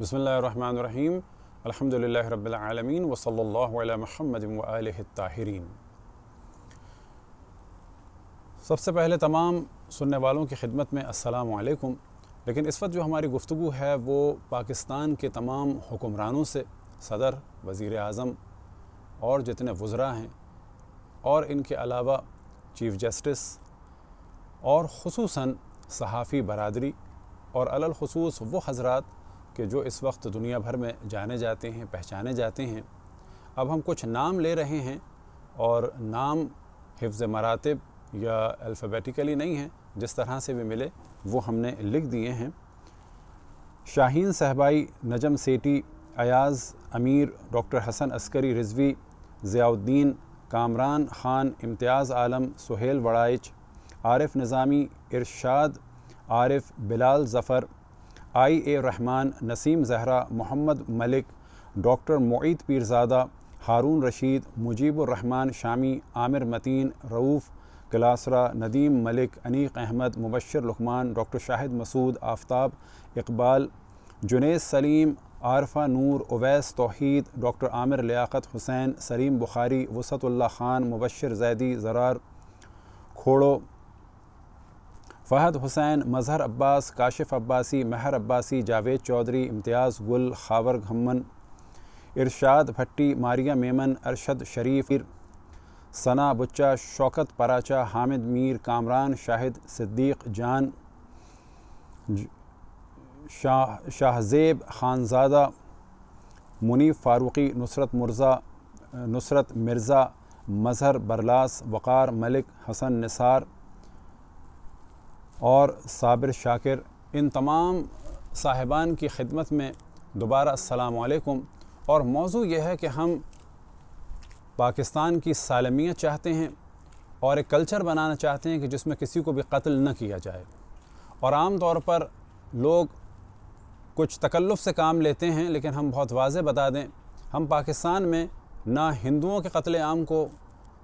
बसमीम अलहमदिल्ल रबालमीन वसल महमद वालताहरीन सबसे पहले तमाम सुनने वालों की खिदमत में असलकुम लेकिन इस वक्त जो हमारी गुफ्तु है वो पाकिस्तान के तमाम हुक्मरानों से सदर वज़ी अज़म और जितने वज़रा हैं और इनके अलावा चीफ़ जस्टिस और खसूस सहाफ़ी बरदरी और अलखसूस वो हज़रा कि जो इस वक्त दुनिया भर में जाने जाते हैं पहचाने जाते हैं अब हम कुछ नाम ले रहे हैं और नाम हिफ्ज़ मरातब या अल्फ़ाबेटिकली नहीं है जिस तरह से भी मिले वो हमने लिख दिए हैं शाहीन साहबाई नजम Sethi Ayaz Amir doctor Hasan Askari Rizvi Ziauddin Kamran Khan Imtiaz Alam Suhail Warraich Arif Nizami Irshad Arif Bilal Zafar I A Rehman Naseem Zehra Mohammad Malik doctor Moeed Pirzada Haroon Rasheed Mujeeburrehman Shami Amir Mateen Rauf Klasra Nadeem Malik Aneeq Ahmed Mubashir Luqman doctor Shahid Masood Aftab Iqbal जुनेस सलीम आरफा नूर अवैस तोहद डॉक्टर आमिर लियाकत हुसैन सलीम बुखारी वसतुल्ला ख़ान मुबशर जैदी ज़रार खोड़ो फ़हद हुसैन मजहर अब्बास काशिफ अब्बासी महर अब्बासी जावेद चौधरी इम्तियाज़ गुल खावर घमन इरशाद भट्टी मारिया मेमन अरशद शरीफ सना बुच्चा शौकत पराचा हामिद मीर कामरान शाहिद सिद्दीक जान शाह शाहजेब खानजादा मुनीफ फारूकी नुसरत मुर्ज़ा नुसरत मिर्ज़ा मजहर बरलास वक़ार मलिक हसन निसार और साबिर शाकिर इन तमाम साहिबान की खिदमत में दोबारा असलकुम और मौजू यह है कि हम पाकिस्तान की सालमियत चाहते हैं और एक कल्चर बनाना चाहते हैं कि जिसमें किसी को भी कत्ल न किया जाए और आम तौर पर लोग कुछ तकल्लुफ़ से काम लेते हैं लेकिन हम बहुत वाज बता दें हम पाकिस्तान में ना हिंदुओं के कत्ल आम को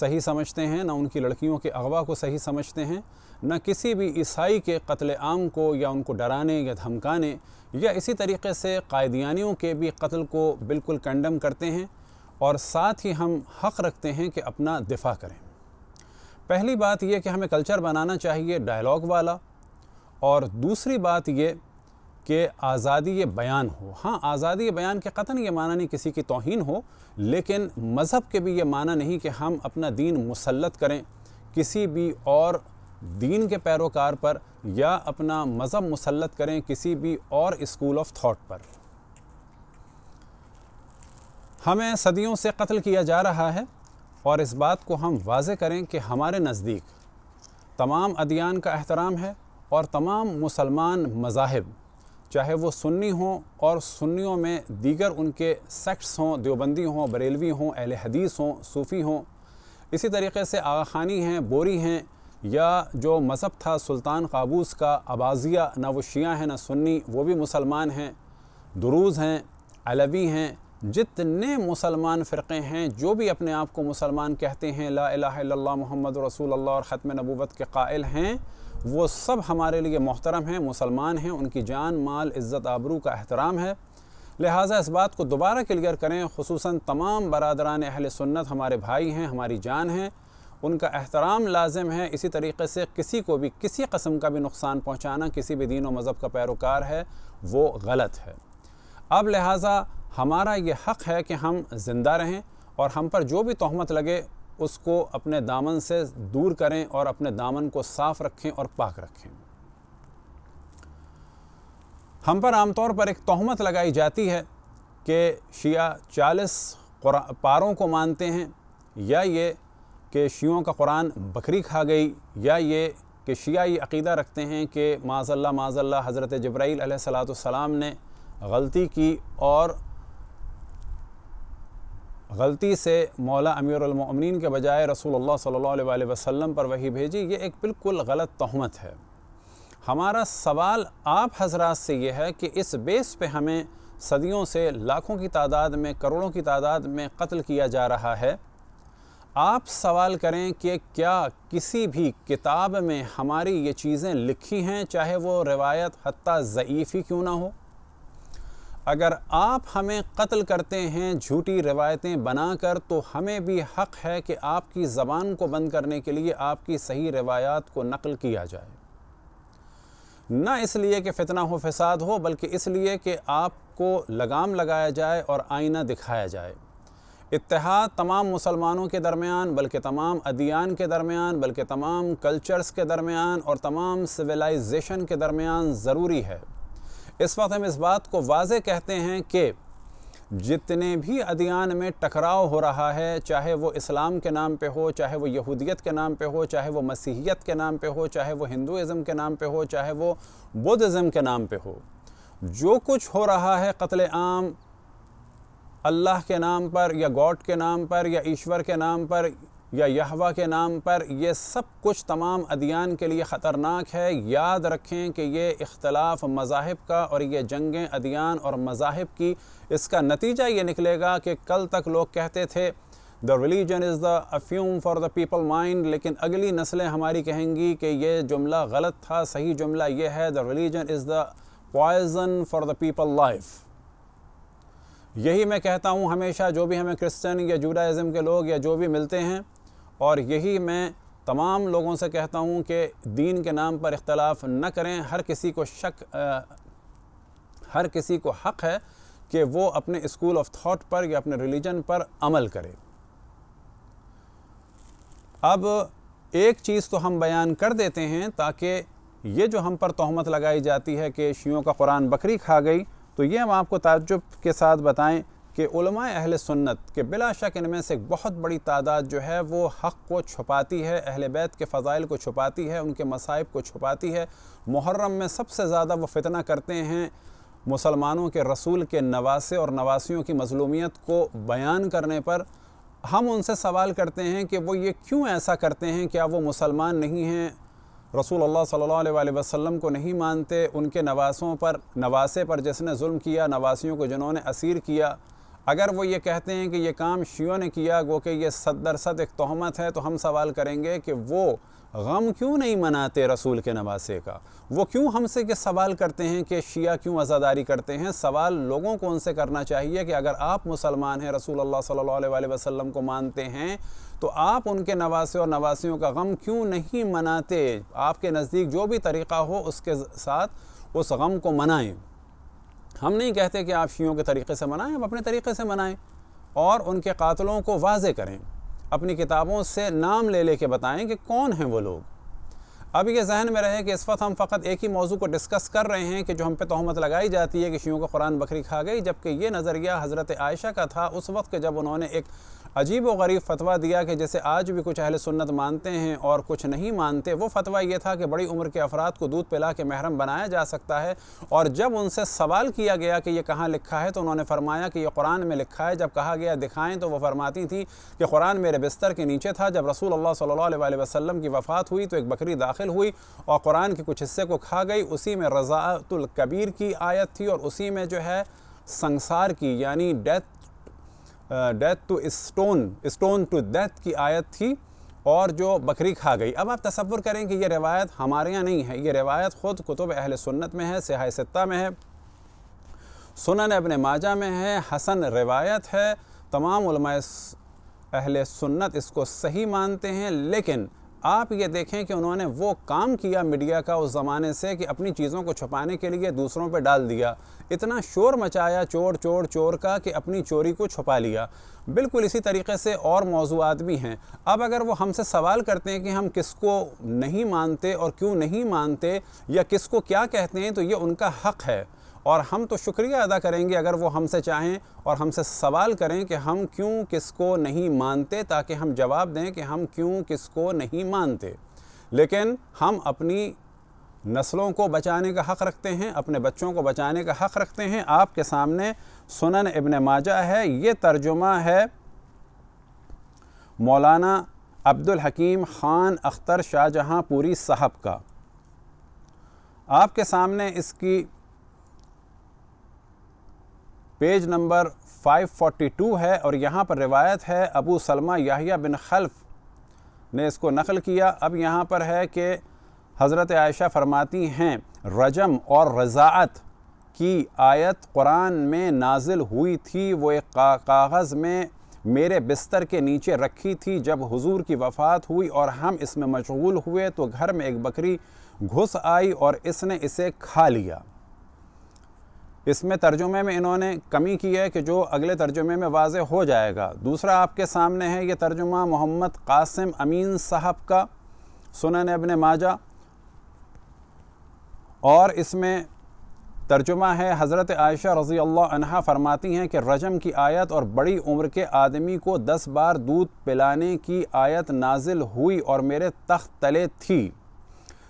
सही समझते हैं ना उनकी लड़कियों के अगवा को सही समझते हैं न किसी भी ईसाई के कत्ल आम को या उनको डराने या धमकाने या इसी तरीके से कायदियानियों के भी कत्ल को बिल्कुल कंडम करते हैं और साथ ही हम हक़ रखते हैं कि अपना दिफा करें पहली बात यह कि हमें कल्चर बनाना चाहिए डायलॉग वाला और दूसरी बात ये कि आज़ादी बयान हो हाँ आज़ादी बयान के कतन ये माना नहीं किसी की तोहन हो लेकिन मज़हब के भी ये माना नहीं कि हम अपना दीन मुसलत करें किसी भी और दीन के पैरोकार पर या अपना मज़हब मुसलत करें किसी भी और स्कूल ऑफ थाट पर हमें सदियों से कत्ल किया जा रहा है और इस बात को हम वाज करें कि हमारे नज़दीक तमाम अदियान का एहतराम है और तमाम मुसलमान मजाहब चाहे वो सुन्नी हों और सुन्नियों में दीगर उनके सेक्ट्स हों देवबंदी हों बरेलवी हों अहले हदीस हों सूफ़ी हों इसी तरीके से आगा खानी हैं बोरी हैं या जो मज़हब था सुल्तान काबूस का आबाजिया ना वो शिया हैं ना सुन्नी वो भी मुसलमान हैं दुरूज़ हैं अलवी हैं जितने मुसलमान फ़िरक़े हैं जो भी अपने आप को मुसलमान कहते हैं ला इलाहा इल्लल्लाह रसूल अल्लाह और ख़त्म नबूवत के कायल हैं वो सब हमारे लिए मोहतरम हैं मुसलमान हैं उनकी जान माल इज़्ज़त आबरू का एहतराम है लिहाजा इस बात को दोबारा क्लियर करें खसूस तमाम बरदरान अहल सुन्नत हमारे भाई हैं हमारी जान हैं उनका एहतराम लाजम है इसी तरीके से किसी को भी किसी कस्म का भी नुकसान पहुँचाना किसी भी दीन व मज़हब का पैरोकार है वो गलत है अब लिहाजा हमारा ये हक़ है कि हम ज़िंदा रहें और हम पर जो भी तहमत लगे उसको अपने दामन से दूर करें और अपने दामन को साफ रखें और पाक रखें हम पर आमतौर पर एक तहमत लगाई जाती है कि शिया चालीस पारों को मानते हैं या ये कि शियों का कुरान बकरी खा गई या ये कि शिया ये अकीदा रखते हैं कि माजल्ला माजल्ला हज़रत जब्राईल सलाम ने गलती की और गलती से मौला अमीरमिन के बजाय रसूल सल्ला वसल्लम पर वही भेजी ये एक बिल्कुल गलत तहमत है हमारा सवाल आप हजरात से यह है कि इस बेस पे हमें सदियों से लाखों की तादाद में करोड़ों की तादाद में कत्ल किया जा रहा है आप सवाल करें कि क्या किसी भी किताब में हमारी ये चीज़ें लिखी हैं चाहे वो रिवायत हती ज़यीफ़ी क्यों ना हो अगर आप हमें कत्ल करते हैं झूठी रिवायतें बनाकर तो हमें भी हक है कि आपकी ज़बान को बंद करने के लिए आपकी सही रवायात को नकल किया जाए न इसलिए कि फितना हो फसाद हो बल्कि इसलिए कि आपको लगाम लगाया जाए और आईना दिखाया जाए इतिहाद तमाम मुसलमानों के दरमियान बल्कि तमाम अदियान के दरमियान बल्कि तमाम कल्चर्स के दरमियान और तमाम सिविलाइजेशन के दरमियान ज़रूरी है इस वक्त हम इस बात को वाज कहते हैं कि जितने भी अदियान में टकराव हो रहा है चाहे वो इस्लाम के नाम पे हो चाहे वो यहूदियत के नाम पे हो चाहे वो मसीहियत के नाम पे हो चाहे वो हिंदुज़म के नाम पे हो चाहे वो बुद्धज़म के नाम पे हो जो कुछ हो रहा है कत्ल आम अल्लाह के नाम पर या गॉड के नाम पर या ईश्वर के नाम पर या यहवा के नाम पर यह सब कुछ तमाम अदियान के लिए ख़तरनाक है याद रखें कि ये इख्तलाफ मज़ाहब का और ये जंगें अदियान और मज़ाहब की इसका नतीजा ये निकलेगा कि कल तक लोग कहते थे the religion is the opium for the people mind लेकिन अगली नस्लें हमारी कहेंगी कि ये जुमला गलत था सही जुमला ये है the religion is the poison for the people life यही मैं कहता हूँ हमेशा जो भी हमें क्रिश्चियन या जूडाइज़म के लोग या जो भी मिलते हैं और यही मैं तमाम लोगों से कहता हूँ कि दीन के नाम पर इख्तलाफ न करें हर किसी को शक आ, हर किसी को हक़ है कि वो अपने स्कूल ऑफ थाट पर या अपने रिलीजन पर अमल करे अब एक चीज़ तो हम बयान कर देते हैं ताकि ये जो हम पर तहमत लगाई जाती है कि शियों का कुरान बकरी खा गई तो ये हम आपको ताज्जुब के साथ बताएं कि अहल सुन्नत के बिला शक इनमें से एक बहुत बड़ी तादाद जो है वो हक़ को छुपाती है अहल बैत के फ़ाइल को छुपाती है उनके मसाइब को छुपाती है मुहर्रम में सबसे ज़्यादा वो फितना करते हैं मुसलमानों के रसूल के नवासे और नवासियों की मजलूमियत को बयान करने पर हम उनसे सवाल करते हैं कि वो ये क्यों ऐसा करते हैं क्या वो मुसलमान नहीं हैं रसूल अल्लाह सल्लल्लाहु अलैहि वसल्लम को नहीं मानते उनके नवासों पर नवासे पर जिसने जुल्म किया नवासियों को जिन्होंने असीर किया अगर वो ये कहते हैं कि ये काम शियों ने किया गो कि ये सद एक तहमत है तो हम सवाल करेंगे कि वो गम क्यों नहीं मनाते रसूल के नवासे का वो क्यों हमसे के सवाल करते हैं कि शिया क्यों आज़ादारी करते हैं सवाल लोगों को उनसे करना चाहिए कि अगर आप मुसलमान हैं रसूल अल्लाह सल्लल्लाहु अलैहि वसल्लम को मानते हैं तो आप उनके नवासे और नवासियों का गम क्यों नहीं मनाते आपके नज़दीक जो भी तरीक़ा हो उसके साथ उस गम को मनाएँ हम नहीं कहते कि आप शीयों के तरीके से मनाएं आप अपने तरीके से मनाएं और उनके कातलों को वाजे करें अपनी किताबों से नाम ले ले के बताएं कि कौन हैं वो लोग अब ये जहन में रहे कि इस वक्त हम फ़कत एक ही मौजू को डिस्कस कर रहे हैं कि जो हम पे तहमत लगाई जाती है कि शीयों को कुरान बकरी खा गई जबकि ये नज़रिया हज़रत आयशा का था उस वक्त के जब उन्होंने एक अजीब व गरीब फतवा दिया कि जैसे आज भी कुछ अहल सुन्नत मानते हैं और कुछ नहीं मानते वो फतवा ये था कि बड़ी उम्र के अफराद को दूध पिला के महरम बनाया जा सकता है और जब उनसे सवाल किया गया कि ये कहाँ लिखा है तो उन्होंने फरमाया कि यह कुरान में लिखा है जब कहा गया दिखाएँ तो वह फरमाती थी कि कुरान मेरे बिस्तर के नीचे था जब रसूल अल्लाह सल्ला वसलम की वफ़ात हुई तो एक बकरी दाखिल हुई और कुरान के कुछ हिस्से को खा गई उसी में रज़ातुल कबीर की आयत थी और उसी में जो है संसार की यानी death death to stone stone to death की आयत थी और जो बकरी खा गई अब आप तस्वुर करें कि ये रिवायत हमारे यहाँ नहीं है ये रिवायत ख़ुद कुतुब अहल सुन्नत में है सिहाय सत्ता में है सुनन अपने माजा में है हसन रिवायत है तमाम अहल सुन्नत इसको सही मानते हैं लेकिन आप ये देखें कि उन्होंने वो काम किया मीडिया का उस ज़माने से कि अपनी चीज़ों को छुपाने के लिए दूसरों पे डाल दिया इतना शोर मचाया चोर चोर चोर का कि अपनी चोरी को छुपा लिया बिल्कुल इसी तरीके से और मौजूद भी हैं अब अगर वो हमसे सवाल करते हैं कि हम किसको नहीं मानते और क्यों नहीं मानते या किसको क्या कहते हैं तो ये उनका हक है और हम तो शुक्रिया अदा करेंगे अगर वो हमसे चाहें और हमसे सवाल करें कि हम क्यों किसको नहीं मानते ताकि हम जवाब दें कि हम क्यों किसको नहीं मानते लेकिन हम अपनी नस्लों को बचाने का हक़ रखते हैं अपने बच्चों को बचाने का हक़ रखते हैं आपके सामने सुनन इबन माजा है ये तर्जुमा है मौलाना अब्दुल हकीम ख़ान अख्तर शाहजहाँ पूरी साहब का आपके सामने इसकी पेज नंबर 542 है और यहाँ पर रिवायत है अबू सलमा याहिया बिन खल्फ ने इसको नकल किया अब यहाँ पर है कि हज़रत आयशा फरमाती हैं रजम और रज़ात की आयत कुरान में नाजिल हुई थी वो एक कागज़ में मेरे बिस्तर के नीचे रखी थी जब हुजूर की वफ़ात हुई और हम इसमें मशगूल हुए तो घर में एक बकरी घुस आई और इसने इसे खा लिया इसमें तर्जुमे में इन्होंने कमी की है कि जो अगले तर्जुमे में वाज हो जाएगा दूसरा आपके सामने है ये तर्जुमा मोहम्मद कासिम अमीन साहब का सुनन अबन माजा और इसमें तर्जुमा है हज़रत आयशा रज़ी अल्लाह फरमाती हैं कि रजम की आयत और बड़ी उम्र के आदमी को दस बार दूध पिलाने की आयत नाजिल हुई और मेरे तख्त तले थी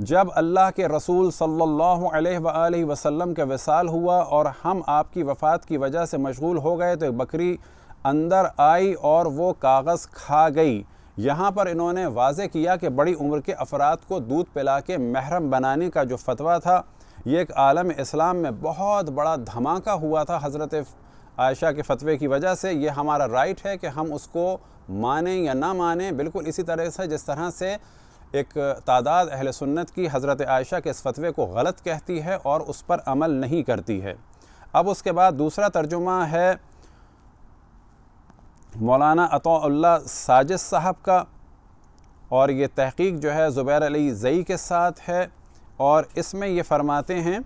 जब अल्लाह के रसूल सल्लल्लाहु अलैहि वसल्लम का वसाल हुआ और हम आपकी वफ़ात की वजह से मशगूल हो गए तो एक बकरी अंदर आई और वो कागज़ खा गई यहाँ पर इन्होंने वाजे किया कि बड़ी उम्र के अफराद को दूध पिला के महरम बनाने का जो फतवा था ये एक आलम इस्लाम में बहुत बड़ा धमाका हुआ था हज़रत आयशा के फतवे की वजह से ये हमारा राइट है कि हम उसको माने या ना माने बिल्कुल इसी तरह से जिस तरह से एक तादाद अहल सुन्नत की हज़रत आयशा के इस फतवे को गलत कहती है और उस पर अमल नहीं करती है अब उसके बाद दूसरा तर्जुमा है मौलाना अतोल्ला साजिद साहब का और ये तहकीक जो है ज़ुबैर अली ज़ई के साथ है और इसमें ये फरमाते हैं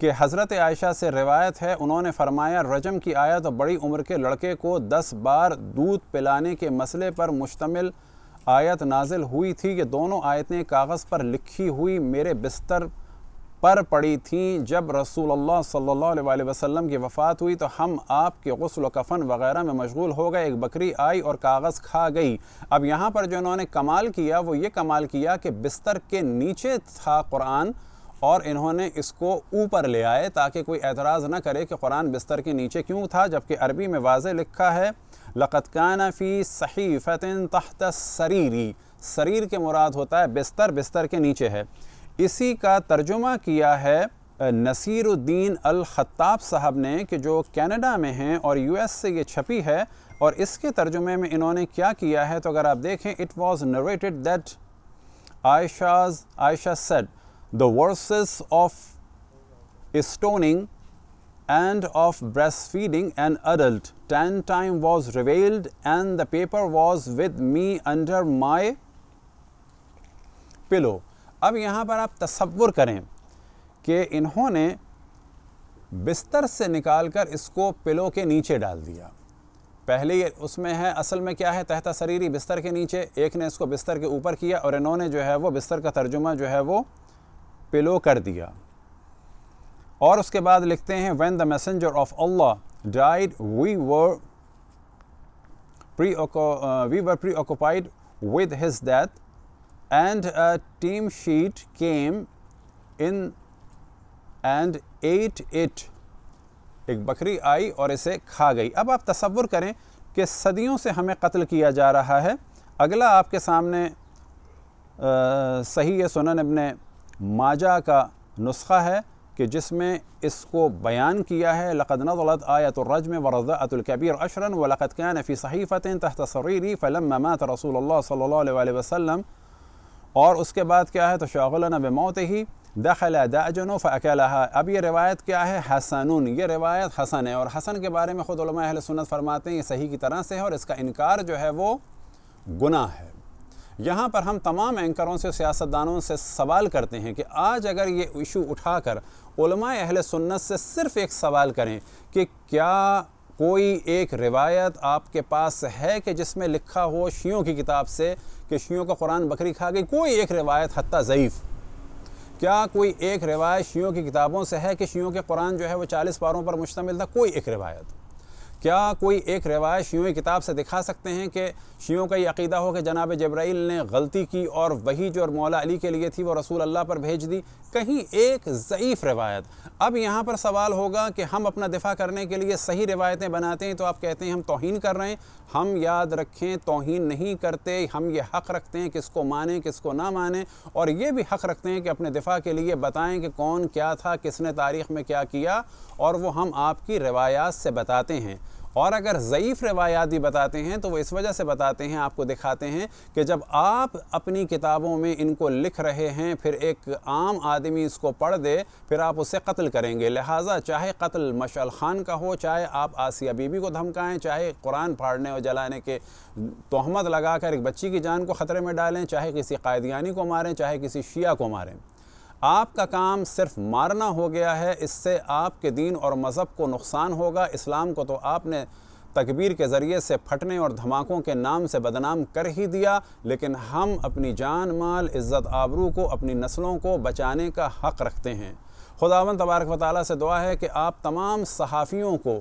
कि हज़रत आयशा से रिवायत है उन्होंने फरमाया रजम की आयत तो बड़ी उम्र के लड़के को दस बार दूध पिलाने के मसले पर मुश्तमिल आयत नाजिल हुई थी ये दोनों आयतें कागज़ पर लिखी हुई मेरे बिस्तर पर पड़ी थी जब रसूल अल्लाह सल्लल्लाहु अलैहि वसल्लम की वफ़ात हुई तो हम आपके गसल कफ़न वगैरह में मशगूल हो गए एक बकरी आई और कागज़ खा गई अब यहाँ पर जो इन्होंने कमाल किया वो ये कमाल किया कि बिस्तर के नीचे था कुरान और इन्होंने इसको ऊपर ले आए ताकि कोई एतराज़ ना करे कि कुरान बिस्तर के नीचे क्यों था जबकि अरबी में वाज लिखा है लक़त काना फ़ी सहीफ़तिन तहत सरीरी शरीर के मुराद होता है बिस्तर बिस्तर के नीचे है इसी का तर्जुमा किया है नसीरुद्दीन अलख़ाब साहब ने कि जो कनाडा में हैं और यूएस से ये छपी है और इसके तर्जुमे में इन्होंने क्या किया है तो अगर आप देखें it was narrated that Aisha's Aisha said the verses of stoning and of breastfeeding an adult. Ten time was revealed and the paper was with me under my pillow. अब यहाँ पर आप तस्वुर करें कि इन्होंने बिस्तर से निकालकर इसको पिलो के नीचे डाल दिया पहले उसमें है असल में क्या है तहता शरीरी बिस्तर के नीचे एक ने इसको बिस्तर के ऊपर किया और इन्होंने जो है वो बिस्तर का तर्जुमा जो है वो पिलो कर दिया और उसके बाद लिखते हैं when the messenger of Allah died we were pre we were preoccupied with his death and tame sheep came in and ate it एक बकरी आई और इसे खा गई अब आप तस्वुर करें कि सदियों से हमें कत्ल किया जा रहा है अगला आपके सामने आ, सही सुनन इबन माजा का नुस्खा है कि जिसमें इसको बयान किया है लक़द नज़लत रजम वरज़ातुल्कबीर अशरन व क्या नफ़ी फ़ी सहीफ़त तहत सरीरी फ़लम ममात रसूल सल्ला वसम और उसके बाद क्या है तो नब मौत ही दखल दाजन फ़ल अब ये रवायत क्या है हसनुन ये रवायत हसन है और हसन के बारे में ख़ुद सुनत फरमाते हैं ये सही की तरह से है और इसका इनकार जो है वो गुना है यहाँ पर हम तमाम एंकरों से सियासतदानों से सवाल करते हैं कि आज अगर ये इशू उठाकर अहल सुन्नत से सिर्फ़ एक सवाल करें कि क्या कोई एक रिवायत आपके पास है कि जिसमें लिखा हो शियों की किताब से कि शियों का कुरान बकरी खा गई कोई एक रिवायत हती ज़यीफ़ क्या कोई एक रिवायत शियों की किताबों से है कि शियों के कुरान जो है वो चालीस पारों पर मुश्तमिल था कोई एक रिवायत क्या कोई एक रवायत शीवी किताब से दिखा सकते हैं कि शीयों का ये अकीदा हो कि जनाब जब्राइल ने गलती की और वही जो मौला अली के लिए थी वो रसूल अल्लाह पर भेज दी कहीं एक ज़यीफ़ रवायत अब यहाँ पर सवाल होगा कि हम अपना दिफा करने के लिए सही रवायतें बनाते हैं तो आप कहते हैं हम तोहन कर रहे हैं हम याद रखें तोहन नहीं करते हम ये हक़ रखते हैं किसको माने किसको ना माने और ये भी हक़ रखते हैं कि अपने दिफा के लिए बताएं कि कौन क्या था किसने तारीख़ में क्या किया और वो हम आपकी रवायात से बताते हैं और अगर ज़यीफ़ रवायाती बताते हैं तो वो इस वजह से बताते हैं आपको दिखाते हैं कि जब आप अपनी किताबों में इनको लिख रहे हैं फिर एक आम आदमी इसको पढ़ दे फिर आप उसे कत्ल करेंगे लिहाजा चाहे कत्ल मशल ख़ान का हो चाहे आप आसिया बीबी को धमकाएँ चाहे कुरान फाड़ने और जलाने के तहमत लगाकर एक बच्ची की जान को ख़तरे में डालें चाहे किसी कायदियानी को मारें चाहे किसी शिया को मारें आपका काम सिर्फ मारना हो गया है इससे आपके दीन और मज़हब को नुकसान होगा इस्लाम को तो आपने तकबीर के ज़रिए से फटने और धमाकों के नाम से बदनाम कर ही दिया लेकिन हम अपनी जान माल इज़्ज़त आबरू को अपनी नस्लों को बचाने का हक़ रखते हैं खुदावन तबारक वाली से दुआ है कि आप तमाम सहाफ़ियों को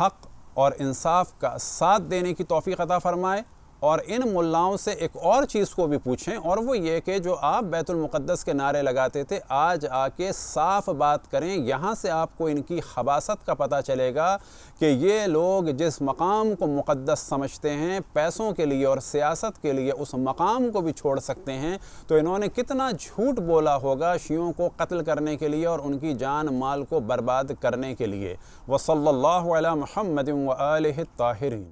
हक़ और इंसाफ का साथ देने की तोफ़ी अदा फ़रमाए और इन मुल्लाओं से एक और चीज़ को भी पूछें और वो ये कि जो आप बैतुलमक़दस के नारे लगाते थे आज आके साफ बात करें यहाँ से आपको इनकी हबासत का पता चलेगा कि ये लोग जिस मकाम को मुक़दस समझते हैं पैसों के लिए और सियासत के लिए उस मकाम को भी छोड़ सकते हैं तो इन्होंने कितना झूठ बोला होगा शियों को कत्ल करने के लिए और उनकी जान माल को बर्बाद करने के लिए वसल्ला महमदिन ताहरीन